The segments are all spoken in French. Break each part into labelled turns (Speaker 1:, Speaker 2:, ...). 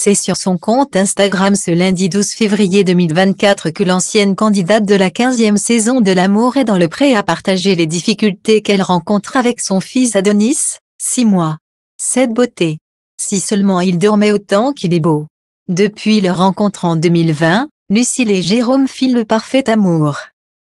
Speaker 1: C'est sur son compte Instagram ce lundi 12 février 2024 que l'ancienne candidate de la 15e saison de L'amour est dans le pré a partagé les difficultés qu'elle rencontre avec son fils Adonis, 6 mois. Cette beauté. Si seulement il dormait autant qu'il est beau. Depuis leur rencontre en 2020, Lucille et Jérôme filent le parfait amour.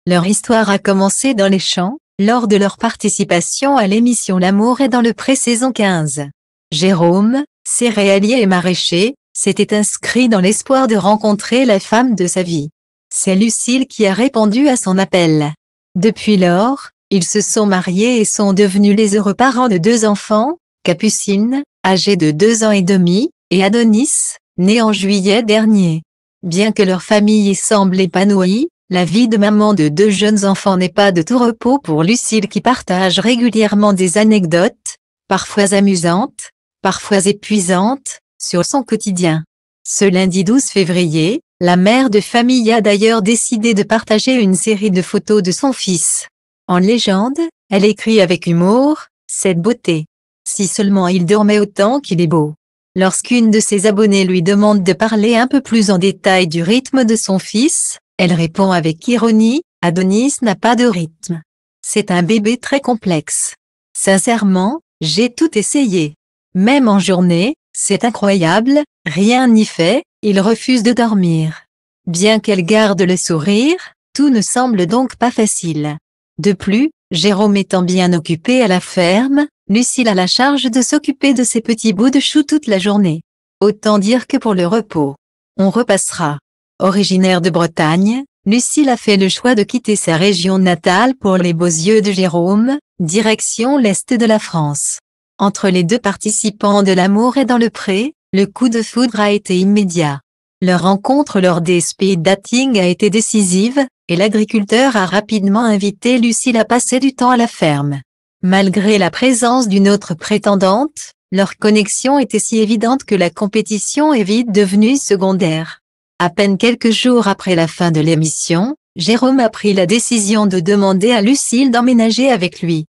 Speaker 1: Leur histoire a commencé dans les champs, lors de leur participation à l'émission L'amour est dans le pré saison 15. Jérôme, céréalier et maraîcher, s'était inscrit dans l'espoir de rencontrer la femme de sa vie. C'est Lucille qui a répondu à son appel. Depuis lors, ils se sont mariés et sont devenus les heureux parents de deux enfants, Capucine, âgée de deux ans et demi, et Adonis, né en juillet dernier. Bien que leur famille semble épanouie, la vie de maman de deux jeunes enfants n'est pas de tout repos pour Lucille qui partage régulièrement des anecdotes, parfois amusantes, parfois épuisantes, sur son quotidien. Ce lundi 12 février, la mère de famille a d'ailleurs décidé de partager une série de photos de son fils. En légende, elle écrit avec humour, cette beauté. Si seulement il dormait autant qu'il est beau. Lorsqu'une de ses abonnées lui demande de parler un peu plus en détail du rythme de son fils, elle répond avec ironie, Adonis n'a pas de rythme. C'est un bébé très complexe. Sincèrement, j'ai tout essayé. Même en journée, c'est incroyable, rien n'y fait, il refuse de dormir. Bien qu'elle garde le sourire, tout ne semble donc pas facile. De plus, Jérôme étant bien occupé à la ferme, Lucille a la charge de s'occuper de ses petits bouts de chou toute la journée. Autant dire que pour le repos, on repassera. Originaire de Bretagne, Lucile a fait le choix de quitter sa région natale pour les beaux yeux de Jérôme, direction l'Est de la France. Entre les deux participants de l'amour et dans le pré, le coup de foudre a été immédiat. Leur rencontre lors des speed dating a été décisive, et l'agriculteur a rapidement invité Lucille à passer du temps à la ferme. Malgré la présence d'une autre prétendante, leur connexion était si évidente que la compétition est vite devenue secondaire. À peine quelques jours après la fin de l'émission, Jérôme a pris la décision de demander à Lucille d'emménager avec lui.